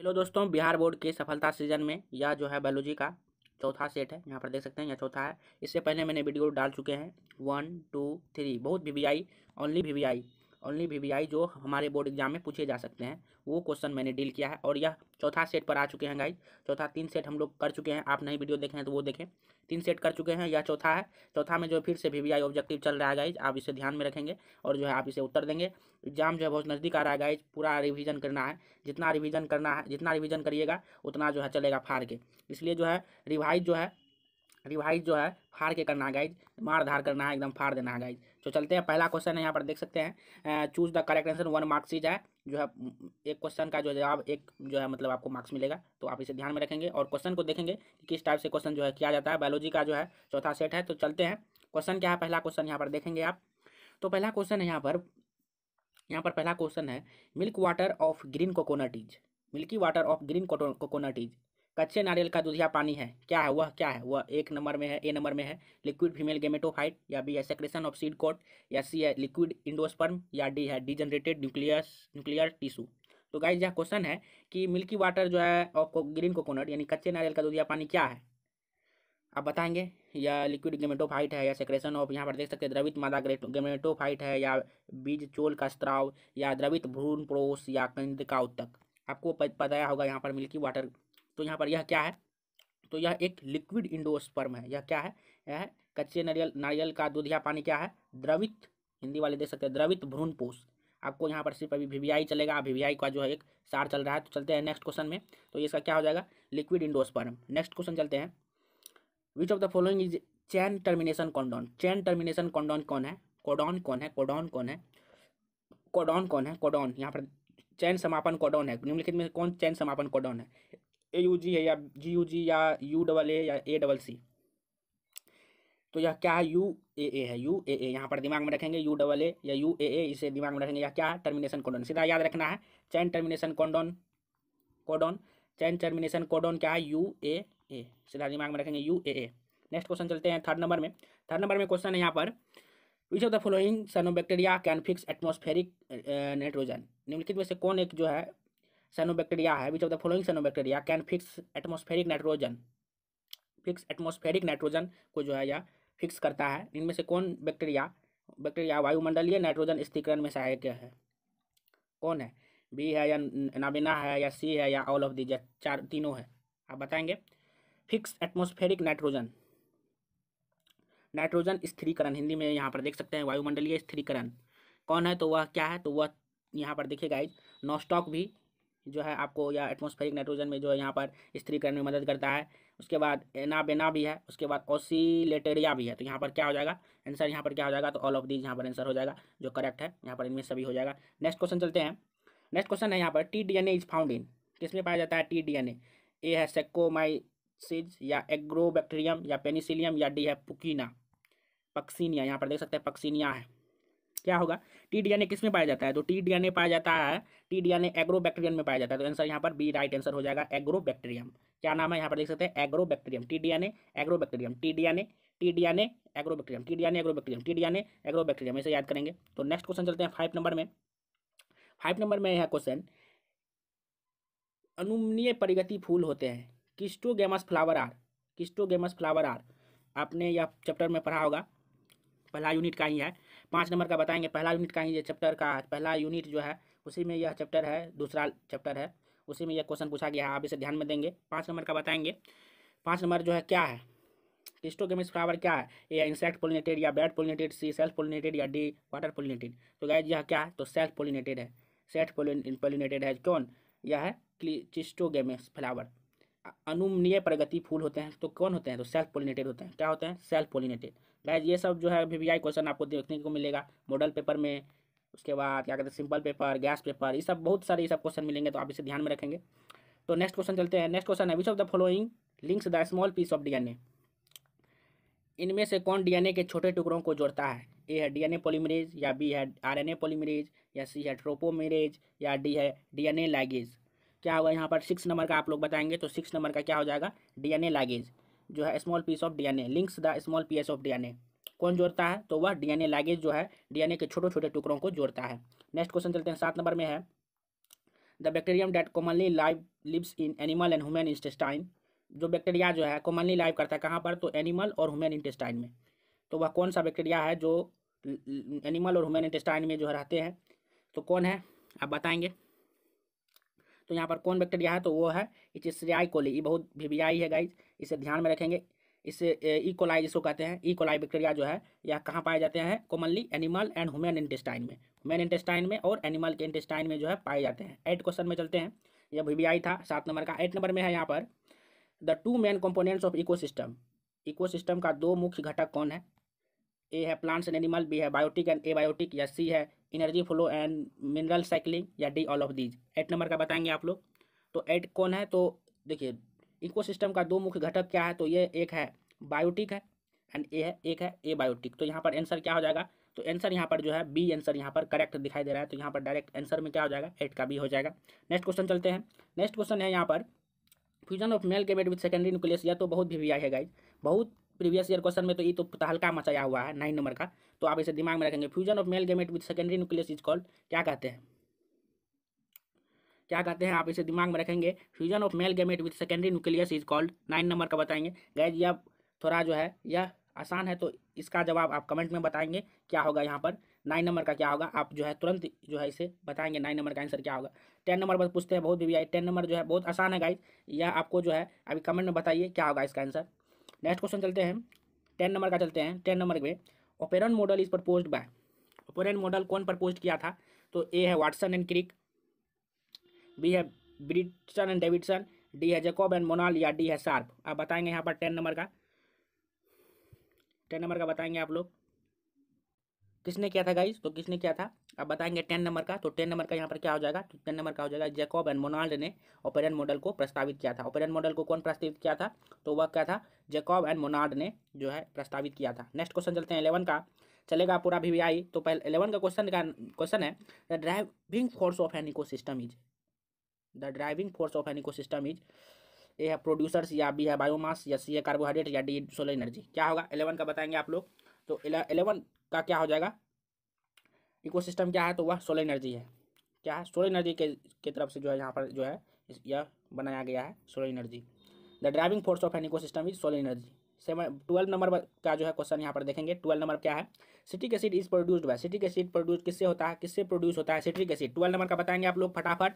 hello दोस्तों Bihar board के सफलता सीजन में यह जो है बायोलॉजी का चौथा सेट है यहाँ पर देख सकते हैं यह चौथा है इससे पहले मैंने वीडियो डाल चुके हैं वन टू थ्री बहुत V V I only V V I only V जो हमारे बोर्ड एग्जाम में पूछे जा सकते हैं वो क्वेश्चन मैंने डील किया है और यह चौथा सेट पर आ चुके हैं गाइज चौथा तीन सेट हम लोग कर चुके हैं आप नई वीडियो देखें तो वो देखें तीन सेट कर चुके हैं यह चौथा है चौथा में जो फिर से वी ऑब्जेक्टिव चल रहा है गाइज आप इसे ध्यान में रखेंगे और जो है आप इसे उत्तर देंगे एग्जाम जो है बहुत नज़दीक आ रहा है गाइज पूरा रिविजन करना है जितना रिविजन करना है जितना रिविजन करिएगा उतना जो है चलेगा फाड़ के इसलिए जो है रिवाइज जो है रिवाइज जो है फाड़ के करना है गाइज मार धार करना है एकदम फाड़ देना है गाइज तो चलते हैं पहला क्वेश्चन है यहाँ पर देख सकते हैं choose the correct answer one marks is है जो है एक क्वेश्चन का जो जवाब एक जो है मतलब आपको मार्क्स मिलेगा तो आप इसे ध्यान में रखेंगे और क्वेश्चन को देखेंगे कि किस टाइप से क्वेश्चन जो है किया जाता है बायोलॉजी का जो है चौथा सेट है तो चलते हैं क्वेश्चन क्या है पहला क्वेश्चन यहाँ पर देखेंगे आप तो पहला क्वेश्चन है यहाँ पर यहाँ पर पहला क्वेश्चन है milk water of green coconut is milky water of green coconut is कच्चे नारियल का दुधिया पानी है क्या है वह क्या है वह एक नंबर में है ए नंबर में है लिक्विड फीमेल गेमेटोफाइट या बी है सेक्रेशन ऑफ सीड कोट या सी है लिक्विड इंडोस्पर्म या डी है डिजनरेटेड न्यूक्लियस न्यूक्लियर टिश्यू तो गाइज यह क्वेश्चन है कि मिल्की वाटर जो है और ग्रीन कोकोनट यानी कच्चे नारियल का दूधिया पानी क्या है आप बताएंगे या लिक्विड गेमेटोफाइट है या सेक्रेशन ऑफ यहाँ पर देख सकते हैं द्रवित मादा गेमेटोफाइट है या बीज चोल का स्त्राव या द्रवित भ्रूण प्रोस या कंद का उत्तक आपको पता होगा यहाँ पर मिल्की वाटर तो यहाँ पर यह क्या है तो यह एक लिक्विड इंडोस्पर्म है यह क्या है यह कच्चे नारियल नारियल का दूध या पानी क्या है द्रवित हिंदी वाले देख सकते हैं द्रवित भ्रूणपोष आपको यहाँ पर सिर्फ अभी वी चलेगा वी का जो है एक सार चल रहा है तो चलते हैं नेक्स्ट क्वेश्चन में तो इसका क्या हो जाएगा लिक्विड इंडोस्पर्म नेक्स्ट क्वेश्चन चलते हैं which of the following is chain termination codon chain termination codon कौन है कोडॉन कौन है कोडॉन कौन है कोडॉन कौन है कोडॉन यहाँ पर चैन समापन कोडॉन है निम्नलिखित में कौन चैन समापन कोडॉन है ए यू जी है या जी यू जी या यू डबल ए या ए डबल सी तो यह क्या है यू ए ए है यू ए ए यहाँ पर दिमाग में रखेंगे यू डबल ए या यू ए ए इसे दिमाग में रखेंगे यह क्या है टर्मिनेशन कोडन सीधा याद रखना है chain termination codon codon chain termination codon क्या है यू ए ए सीधा दिमाग में रखेंगे U A A next question चलते हैं थर्ड नंबर में थर्ड नंबर में क्वेश्चन है यहाँ पर which of the following bacteria can fix atmospheric nitrogen निम्नलिखित में से कौन एक जो है सेनोबैक्टीरिया है which of the following cyanobacteria can fix atmospheric nitrogen fix atmospheric nitrogen को जो है यह फिक्स करता है इनमें से कौन बैक्टीरिया बैक्टीरिया वायुमंडलीय नाइट्रोजन स्थिरीकरण में सहायक है कौन है बी है या नाबिना है या सी है या ऑल ऑफ दी चार तीनों है आप बताएंगे फिक्स एटमोस्फेरिक नाइट्रोजन नाइट्रोजन स्थिरीकरण हिंदी में यहाँ पर देख सकते हैं वायुमंडलीय स्थिरीकरण कौन है तो वह क्या है तो वह यहाँ पर देखिए नोस्टॉक नॉस्टॉक भी जो है आपको या एटमोस्फेरिक नाइट्रोजन में जो है यहाँ पर करने में मदद करता है उसके बाद एना बेना भी है उसके बाद ओसीलेटेरिया भी है तो यहाँ पर क्या हो जाएगा आंसर यहाँ पर क्या हो जाएगा तो ऑल ऑफ दीज यहाँ पर आंसर हो जाएगा जो करेक्ट है यहाँ पर इनमें सभी हो जाएगा नेक्स्ट क्वेश्चन चलते हैं नेक्स्ट क्वेश्चन है यहाँ पर T D N A is found in किस में पाया जाता है T D N A a है सेक्कोमाइसिज या एग्रोबैक्टीरियम या पेनिसिलियम या डी है पुकीना पक्सीनिया यहाँ पर देख सकते हैं पक्सीनिया है क्या होगा टी डीएनए किस में पाया जाता है तो टी डीएनए पाया जाता है टी डी एग्रो बैक्टेरियम में पाया जाता है तो आंसर यहाँ पर बी राइट आंसर हो जाएगा एग्रो बैक्टेरियम क्या नाम है यहाँ पर देख सकते हैं agrobacterium T DNA bacterium T A T D N agrobacterium T D N agrobacterium T D N agrobacterium इसे याद करेंगे तो नेक्स्ट क्वेश्चन चलते हैं फाइव नंबर में फाइव नंबर में यह क्वेश्चन अनुमनीय परिगति फूल होते हैं cleistogamous flower are cleistogamous flower are आपने यह चैप्टर में पढ़ा होगा पहला यूनिट का ही है पाँच नंबर का बताएंगे पहला यूनिट का ही ये चैप्टर का पहला यूनिट जो है उसी में यह चैप्टर है दूसरा चैप्टर है उसी में यह क्वेश्चन पूछा गया है आप इसे ध्यान में देंगे पाँच नंबर का बताएंगे पाँच नंबर जो है क्या है इस्टोगेमिस फ्लावर क्या है ए इंसेक्ट पोलिनेटेड या bird pollinated c self pollinated या डी वाटर पोलिनेटेड तो गाय यह क्या है तो सेल्फ पोलिनेटेड है सेल्फ पोलिनेटेड है कौन यह है चिस्टोगेमिस फ्लावर अनुमनीय प्रगति फूल होते हैं तो कौन होते हैं तो सेल्फ पोलिनेटेड होते हैं क्या होते हैं सेल्फ पोलिनेटेड गाइज ये सब जो है वी क्वेश्चन आपको देखने को मिलेगा मॉडल पेपर में उसके बाद क्या कहते हैं सिंपल पेपर गैस पेपर ये सब बहुत सारे ये सब क्वेश्चन मिलेंगे तो आप इसे ध्यान में रखेंगे तो नेक्स्ट क्वेश्चन चलते हैं नेक्स्ट क्वेश्चन है which of the following links the small piece of DNA इनमें से कौन डीएनए के छोटे टुकड़ों को जोड़ता है ए है डीएनए पॉलीमरेज या बी है आरएनए पॉलीमरेज या सी है ट्रोपोमेरेज या डी है डीएनए लैगेज क्या होगा यहाँ पर सिक्स नंबर का आप लोग बताएंगे तो सिक्स नंबर का क्या हो जाएगा डीएनए लैगेज जो है small piece of DNA links the small piece of DNA कौन जोड़ता है तो वह डीएनए लैगेज जो है डीएनए के छोटे छोटे टुकड़ों को जोड़ता है नेक्स्ट क्वेश्चन चलते हैं सात नंबर में है the bacterium that commonly live lives in animal and human intestine जो बैक्टीरिया जो है कॉमनली लाइव करता है कहाँ पर तो एनिमल और ह्यूमन इंटेस्टाइन में तो वह कौन सा बैक्टीरिया है जो एनिमल और ह्यूमन इंटेस्टाइन में जो रहते हैं तो कौन है आप बताएंगे तो यहाँ पर कौन बैक्टीरिया है तो वो है इचिसियाई कोली ये बहुत भिबियाई है गाइज इसे ध्यान में रखेंगे इसे ई कोलाई जिसको कहते हैं ई कोलाई बैक्टीरिया जो है यह कहाँ पाए जाते हैं commonly animal and human intestine में ह्यूमन इंटेस्टाइन में और एनिमल के इंटेस्टाइन में जो है पाए जाते हैं एट क्वेश्चन में चलते हैं यह भिबियाई था सात नंबर का एट नंबर में है यहाँ पर the two main components of ecosystem का दो मुख्य घटक कौन है ए है प्लांट्स एंड एनिमल बी है बायोटिक एंड बायोटिक या सी है energy flow and mineral cycling या d all of these eight number का बताएंगे आप लोग तो एट कौन है तो देखिए इकोसिस्टम का दो मुख्य घटक क्या है तो ये एक है बायोटिक है एंड ए है एक है ए बायोटिक तो यहाँ पर आंसर क्या हो जाएगा तो आंसर यहाँ पर जो है बी आंसर यहाँ पर करेक्ट दिखाई दे रहा है तो यहाँ पर डायरेक्ट आंसर में क्या हो जाएगा एट का बी हो जाएगा नेक्स्ट क्वेश्चन चलते हैं नेक्स्ट क्वेश्चन है यहाँ पर फ्यूजन ऑफ मेल के बेड विथ सेकेंडरी न्यूक्लियस या तो बहुत भी वी आई है गाइज बहुत प्रीवियस ईयर क्वेश्चन में तो ये तो हल्का मचाया हुआ है नाइन नंबर का तो आप इसे दिमाग में रखेंगे fusion of male gamete with secondary nucleus is called क्या कहते हैं क्या कहते हैं आप इसे दिमाग में रखेंगे fusion of male gamete with secondary nucleus is called nine number का बताएंगे गैज यह थोड़ा जो है यह आसान है तो इसका जवाब आप कमेंट में बताएंगे क्या होगा यहाँ पर नाइन नंबर का क्या होगा आप जो है तुरंत जो है इसे बताएंगे नाइन नंबर का आंसर क्या होगा टेन नंबर पर पूछते हैं बहुत भी, आई टेन नंबर जो है बहुत आसान है गाइज यह आपको जो है अभी कमेंट में बताइए क्या होगा इसका आंसर नेक्स्ट क्वेश्चन चलते हैं टेन नंबर का चलते हैं टेन नंबर में operon model is propose by operon model कौन प्रपोज किया था तो ए है वाटसन एंड क्रिक बी है ब्रिटसन एंड डेविडसन डी है जेकॉब एंड मोनाल या डी है शार्प आप बताएंगे यहाँ पर टेन नंबर का टेन नंबर का बताएंगे आप लोग किसने किया था गाइज तो किसने किया था अब बताएंगे टेन नंबर का तो टेन नंबर का यहाँ पर क्या हो जाएगा तो टेन नंबर का हो जाएगा जैकॉब एंड मोनाल्ड ने ऑपरेंट मॉडल को प्रस्तावित किया था ऑपरेंट मॉडल को कौन प्रस्तावित किया था तो वह क्या था जैकॉब एंड मोनाल्ड ने जो है प्रस्तावित किया था नेक्स्ट क्वेश्चन चलते हैं इलेवन का चलेगा पूरा वी आई तो पहले इलेवन का क्वेश्चन का क्वेश्चन है the driving force of an ecosystem is the driving force of an ecosystem is a है प्रोड्यूसर्स या बी है बायोमास या सी है कार्बोहाइड्रेट या डी सोलर एनर्जी क्या होगा इलेवन का बताएंगे आप लोग तो इलेवन का क्या हो जाएगा इकोसिस्टम क्या है तो वह सोलर एनर्जी है क्या है सोलर एनर्जी के के तरफ से जो है यहाँ पर जो है यह बनाया गया है solar energy the driving force of an ecosystem is solar energy seven twelve number का जो है क्वेश्चन यहाँ पर देखेंगे ट्वेल्व नंबर क्या है citric acid is produced by citric acid produce किससे होता है किससे प्रोड्यूस होता है सिटिक एसिड ट्वेल्व नंबर का बताएंगे आप लोग फटाफट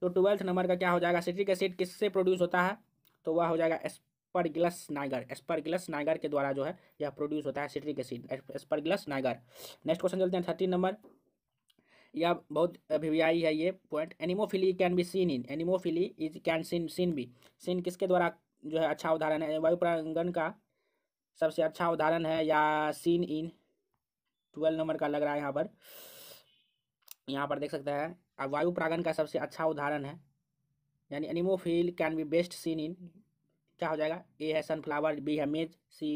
तो ट्वेल्थ नंबर का क्या हो जाएगा सिटिक एसिड किससे प्रोड्यूस होता है तो वह हो जाएगा एस्परगिलस नाइगर एस्परगिलस नाइगर के द्वारा जो है यह प्रोड्यूस होता है citric acid Aspergillus niger next question चलते हैं थर्टीन नंबर या बहुत अभिव्यायी है ये point anemophily can be seen in anemophily is can seen seen be seen किसके द्वारा जो है अच्छा उदाहरण है वायु प्रांगण का सबसे अच्छा उदाहरण है या सीन इन ट्वेल्व नंबर का लग रहा है यहाँ पर यहाँ पर देख सकते हैं अब वायु प्रांगण का सबसे अच्छा उदाहरण है यानी anemophily can be best seen in क्या हो जाएगा ए है सनफ्लावर बी है मेज सी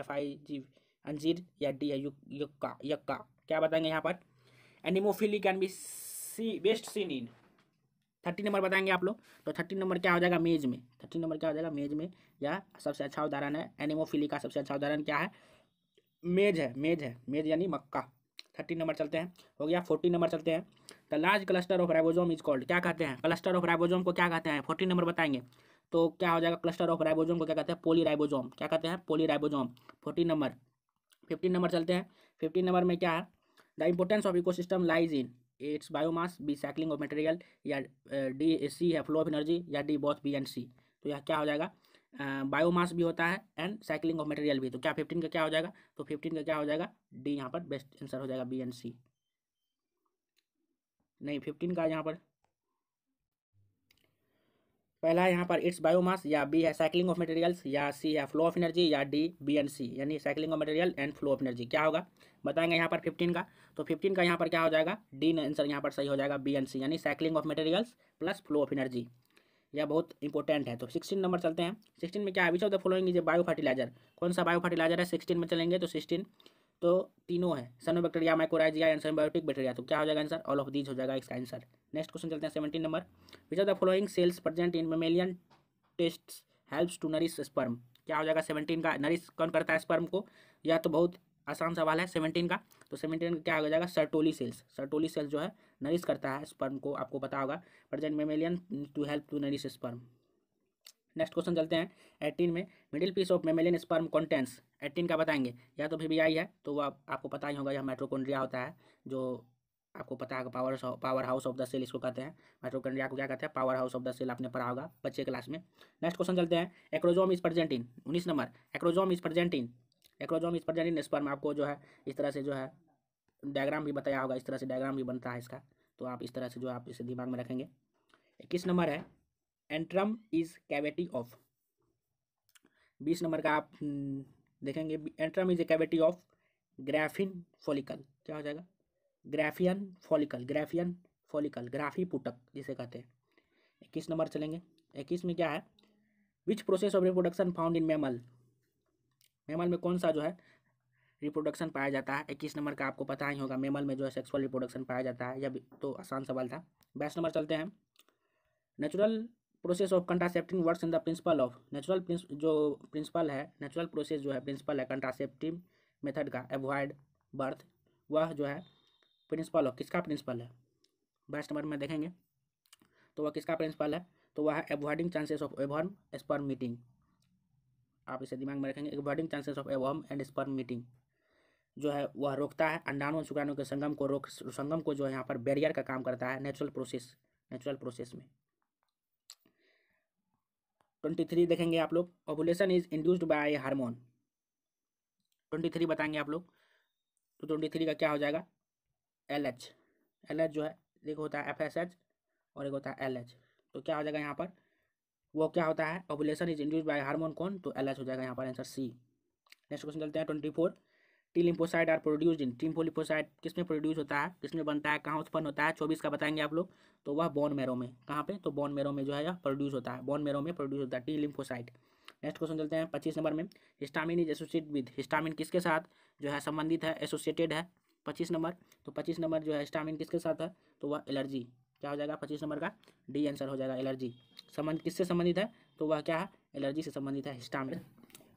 एफ आई जी अंजीर या डी है यक्का यक्का क्या बताएंगे यहाँ पर anemophily can be see best seen in thirty number बताएंगे आप लोग तो थर्टी नंबर क्या हो जाएगा मेज में थर्टी नंबर क्या हो जाएगा मेज में या सबसे अच्छा उदाहरण है एनिमोफिली का सबसे अच्छा उदाहरण क्या है मेज है मेज है मेज यानी मक्का थर्टी नंबर चलते हैं हो गया फोर्टी नंबर चलते हैं the large cluster of ribosome is called क्या कहते हैं क्लस्टर ऑफ राइबोजोम को क्या कहते हैं फोर्टी नंबर बताएंगे तो क्या हो जाएगा क्लस्टर ऑफ राइबोजोम को क्या कहते हैं पोली राइबोजोम क्या कहते हैं poly ribosome fourteen number fifteen number चलते हैं फिफ्टीन नंबर में क्या है the importance of ecosystem lies in its biomass b cycling of material या डी सी है फ्लो ऑफ एनर्जी या d both b and c तो यह क्या हो जाएगा बायोमास भी होता है एंड साइकिलिंग ऑफ मटेरियल भी तो क्या फिफ्टीन का क्या हो जाएगा तो फिफ्टीन का क्या हो जाएगा डी यहाँ पर बेस्ट आंसर हो जाएगा बी एंड सी नहीं फिफ्टीन का यहाँ पर पहला है यहाँ पर इट्स बायोमास या बी है साइकिलिंग ऑफ मटेरियल्स या सी है फ्लो ऑफ एनर्जी या डी बी एंड सी यानी cycling of material and flow of energy क्या होगा बताएंगे यहाँ पर फिफ्टीन का तो फिफ्टीन का यहाँ पर क्या हो जाएगा डी आंसर यहाँ पर सही हो जाएगा बी एंड सी यानी cycling of materials plus flow of energy यह बहुत इंपॉर्टेंट है तो सिक्सटीन नंबर चलते हैं सिक्सटीन में क्या है which of the following is biofertilizer कौन सा बायो फर्टिलाइजर है सिक्सटीन में चलेंगे तो सिक्सटीन तो तीनों है सनोबैक्टेरिया माइक्रोराइजिया एंड सनबायोटिक बैक्टेरिया तो क्या हो जाएगा आंसर ऑल ऑफ दीज हो जाएगा इसका आंसर नेक्स्ट क्वेश्चन चलते हैं seventeen number which are the following cells present in mammalian test helps to nourish sperm क्या हो जाएगा सेवनटीन का नरिश कौन करता है स्पर्म को यह तो बहुत आसान सवाल है सेवनटीन का तो सेवनटीन का क्या हो जाएगा सर्टोली सेल्स सर्टोली सेल्स जो है नरिश करता है स्पर्म को आपको पता होगा present mammalian to help to nourish sperm next question चलते हैं एटीन में middle piece of mammalian sperm contents eighteen का बताएंगे या तो वी है तो वह आपको पता ही होगा यह माइट्रोकोन्ड्रिया होता है जो आपको पता होगा power powerhouse of the cell इसको कहते हैं मेट्रोकोड्रिया को क्या कहते हैं powerhouse of the cell आपने पढ़ा होगा बच्चे क्लास में नेक्स्ट क्वेश्चन चलते हैं एक्रोजोम इज प्रजेंट इन उन्नीस number acrosome is present in acrosome is present in sperm आपको जो है इस तरह से जो है डायग्राम भी बताया होगा इस तरह से डायग्राम भी बनता है इसका तो आप इस तरह से जो आप इसे दिमाग में रखेंगे इक्कीस नंबर है एंट्रम इज कैविटी ऑफ बीस नंबर का आप हम्म, देखेंगे antrum is a cavity of graafian follicle क्या हो जाएगा ग्राफियन फॉलिकल ग्राफियन फॉलिकल ग्राफी पुटक जिसे कहते हैं इक्कीस नंबर चलेंगे इक्कीस में क्या है which process of reproduction found in mammal mammal में कौन सा जो है रिप्रोडक्शन पाया जाता है इक्कीस नंबर का आपको पता ही होगा मेमल में जो है सेक्सुअल रिप्रोडक्शन पाया जाता है यह तो आसान सवाल था बाईस नंबर चलते हैं natural process of contraceptive works in the principle of natural जो प्रिंसिपल है नेचुरल प्रोसेस जो है प्रिंसिपल है कंट्रासेप्टिव मेथड का एवॉइड बर्थ वह जो है प्रिंसिपल ऑफ किसका प्रिंसिपल है बाईस नंबर में देखेंगे तो वह किसका प्रिंसिपल है तो वह है avoiding chances of ovum sperm meeting आप इसे दिमाग में रखेंगे avoiding chances of ovum and sperm meeting जो है वह रोकता है अंडाणु और शुक्राणु के संगम को रोक संगम को जो है यहाँ पर बैरियर का काम करता है नेचुरल प्रोसेस नेचुरल प्रोसेस में ट्वेंटी थ्री देखेंगे आप लोग ovulation is induced by hormone twenty three बताएंगे आप लोग तो ट्वेंटी थ्री का क्या हो जाएगा एल एच एल एच जो है एक होता है एफ एस एच और एक होता है एल एच तो क्या हो जाएगा यहाँ पर वो क्या होता है ovulation is induced by hormone कौन तो एल एच हो जाएगा यहाँ पर आंसर सी नेक्स्ट क्वेश्चन चलते हैं twenty four T lymphocyte are produced in टीम फोलिफोसाइड किस में प्रोड्यूस होता है किस में बनता है कहाँ उत्पन्न होता है चौबीस का बताएंगे आप लोग तो वह बॉन मेरो में कहाँ पे तो बॉन मेरो में जो है यह प्रोड्यूस होता है बॉन मेरो में प्रोड्यूस होता है टी लिम्फोसाइड नेक्स्ट क्वेश्चन चलते हैं पच्चीस नंबर में histamine is associate with histamine किसके साथ जो है संबंधित है एसोसिएटेड है पच्चीस नंबर तो पच्चीस नंबर जो है हिस्टामिन किसके साथ है तो वह एलर्जी क्या हो जाएगा पच्चीस नंबर का डी आंसर हो जाएगा एलर्जी संबंध किससे संबंधित है तो वह क्या है एलर्जी से संबंधित है हिस्टामिन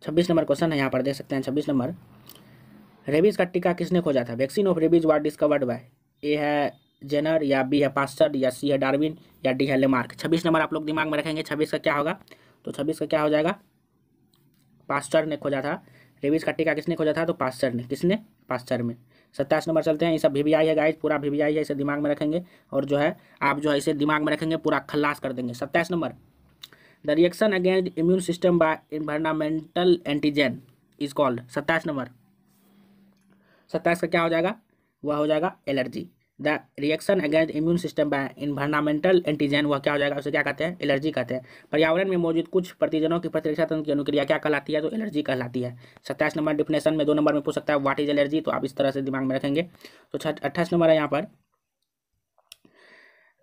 छब्बीस नंबर क्वेश्चन है यहाँ पर देख सकते हैं छब्बीस नंबर रेबीज का टीका किसने खोजा था vaccine of rabies were discovered by a है जेनर या बी है पास्टर या सी है डार्विन या डी है लेमार्क छब्बीस नंबर आप लोग दिमाग में रखेंगे छब्बीस का क्या होगा तो छब्बीस का क्या हो जाएगा पास्टर ने खोजा था रेबीज का टीका किसने खोजा था तो पास्टर ने किसने पास्टर में सत्ताईस नंबर चलते हैं ये सब भी वी है गाइज पूरा आई है इसे दिमाग में रखेंगे और जो है आप जो है इसे दिमाग में रखेंगे पूरा खल्लास कर देंगे सत्ताईस नंबर the reaction against immune system by environmental antigen is called सत्ताईस नंबर सत्ताईस का क्या हो जाएगा वह हो जाएगा allergy the reaction against immune system by environmental antigen वह क्या हो जाएगा उसे क्या कहते हैं एलर्जी कहते हैं पर्यावरण में मौजूद कुछ प्रतिजनों की प्रतिरक्षा तंत्र की अनुक्रिया क्या कहलाती है तो एलर्जी कहलाती है सत्ताईस नंबर डिफिनेशन में दो नंबर में पूछ सकता है व्हाट इज एलर्जी तो आप इस तरह से दिमाग में रखेंगे तो अट्ठाईस नंबर है यहाँ पर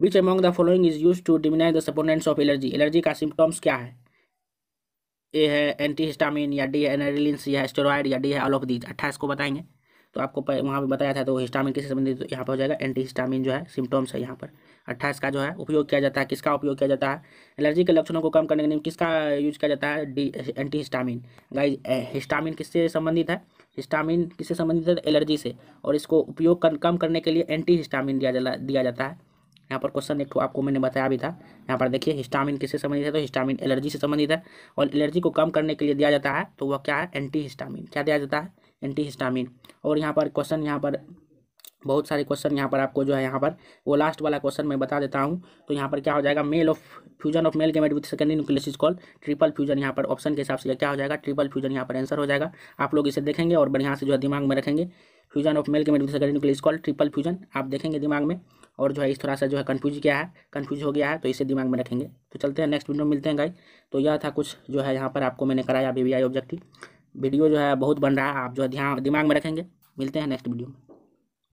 which among the following is use to minimise the symptoms of allergy allergy का सिम्टम्स क्या है ए है एंटी हिस्टामिन या डी है एनारिलिन या स्टेरॉयड या डी है ऑल ऑफ दीज अट्ठाईस को बताएंगे तो आपको वहाँ पर बताया था तो हिस्टामिन किससे संबंधित तो यहाँ पर हो जाएगा एंटी हिस्टामिन जो है सिम्टोम्स है यहाँ पर अट्ठाईस का जो है उपयोग किया जाता है किसका उपयोग किया जाता है एलर्जी के लक्षणों को कम करने के लिए किसका यूज किया जाता है d antihistamine guys histamine किससे संबंधित है हिस्टामिन किससे संबंधित है एलर्जी से और इसको उपयोग कम करने के लिए एंटी हिस्टामिन दिया दिया जाता है यहाँ पर क्वेश्चन एक आपको मैंने बताया भी था यहाँ पर देखिए हिस्टामिन किससे संबंधित है तो हिस्टामिन एलर्जी से संबंधित है और एलर्जी को कम करने के लिए दिया जाता है तो वह क्या है एंटी हिस्टामिन क्या दिया जाता है एंटी हिस्टामिन और यहाँ पर क्वेश्चन यहाँ पर बहुत सारे क्वेश्चन यहाँ पर आपको जो है यहाँ पर वो लास्ट वाला क्वेश्चन मैं बता देता हूँ तो यहाँ पर क्या हो जाएगा male of fusion of male gamete with secondary nucleus is call triple fusion यहाँ पर ऑप्शन के हिसाब से क्या हो जाएगा ट्रिपल फ्यूजन यहाँ पर आंसर हो जाएगा आप लोग इसे देखेंगे और बढ़िया से जो है दिमाग में रखेंगे fusion of male gamete with secondary nucleus call triple fusion आप देखेंगे दिमाग में और जो है इस थोड़ा सा जो है कन्फ्यूज किया है कन्फ्यूज हो गया है तो इसे दिमाग में रखेंगे तो चलते हैं नेक्स्ट वीडियो मिलते हैं गाई तो यह था कुछ जो है यहाँ पर आपको मैंने कराया वी ऑब्जेक्टिव वीडियो जो है बहुत बन रहा है आप जो है ध्यान दिमाग में रखेंगे मिलते हैं नेक्स्ट वीडियो में